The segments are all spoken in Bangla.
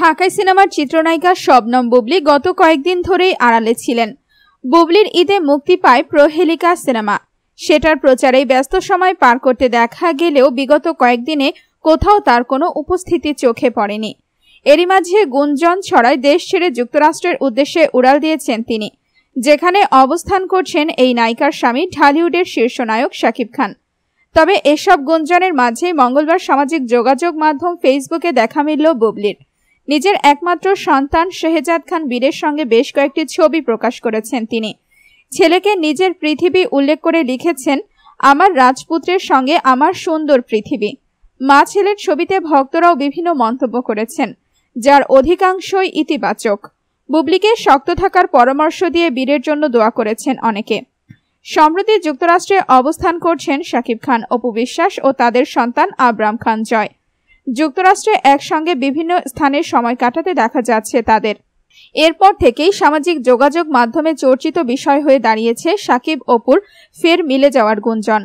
ঢাকায় সিনেমার চিত্রনায়িকা শবনম বুবলি গত কয়েকদিন ধরেই আড়ালে ছিলেন বুবলির ঈদে মুক্তি পায় প্রহেলিকা সিনেমা সেটার প্রচারে ব্যস্ত সময় পার করতে দেখা গেলেও বিগত কয়েকদিনে কোথাও তার কোনো উপস্থিতি চোখে পড়েনি এরই মাঝে গুঞ্জন ছড়ায় দেশ ছেড়ে যুক্তরাষ্ট্রের উদ্দেশ্যে উড়াল দিয়েছেন তিনি যেখানে অবস্থান করছেন এই নায়িকার স্বামী ঢালিউডের শীর্ষ নায়ক শাকিব খান তবে এসব গুঞ্জনের মাঝে মঙ্গলবার সামাজিক যোগাযোগ মাধ্যম ফেসবুকে দেখা মিলল বুবলির নিজের একমাত্র সন্তান শেহজাদ খান বীরের সঙ্গে বেশ কয়েকটি ছবি প্রকাশ করেছেন তিনি ছেলেকে নিজের পৃথিবী উল্লেখ করে লিখেছেন আমার রাজপুত্রের সঙ্গে আমার সুন্দর পৃথিবী মা ছেলের ছবিতে ভক্তরাও বিভিন্ন মন্তব্য করেছেন যার অধিকাংশই ইতিবাচক বুবলিকে শক্ত থাকার পরামর্শ দিয়ে বীরের জন্য দোয়া করেছেন অনেকে সম্প্রতি যুক্তরাষ্ট্রে অবস্থান করছেন শাকিব খান অপু বিশ্বাস ও তাদের সন্তান আবরাম খান জয় যুক্তরাষ্ট্রে একসঙ্গে বিভিন্ন স্থানে সময় কাটাতে দেখা যাচ্ছে তাদের এরপর থেকেই সামাজিক যোগাযোগ মাধ্যমে চর্চিত বিষয় হয়ে দাঁড়িয়েছে সাকিব অপুর ফের মিলে যাওয়ার গুঞ্জন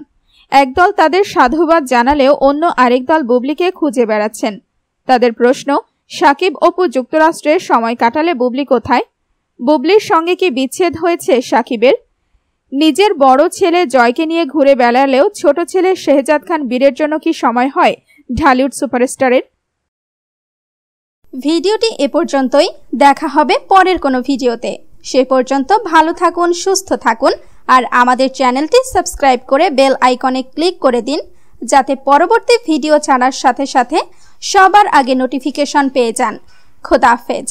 একদল তাদের সাধুবাদ জানালেও অন্য আরেক দল বুবলিকে খুঁজে বেড়াচ্ছেন তাদের প্রশ্ন সাকিব অপু যুক্তরাষ্ট্রে সময় কাটালে বুবলি কোথায় বুবলির সঙ্গে কি বিচ্ছেদ হয়েছে সাকিবের নিজের বড় ছেলে জয়কে নিয়ে ঘুরে বেড়ালেও ছোট ছেলে শেহজাদ খান বীরের জন্য কি সময় হয় ঢালিউড সুপারস্টারের ভিডিওটি এ পর্যন্তই দেখা হবে পরের কোনো ভিডিওতে সে পর্যন্ত ভালো থাকুন সুস্থ থাকুন আর আমাদের চ্যানেলটি সাবস্ক্রাইব করে বেল আইকনে ক্লিক করে দিন যাতে পরবর্তী ভিডিও ছাড়ার সাথে সাথে সবার আগে নোটিফিকেশন পেয়ে যান খোদাফেজ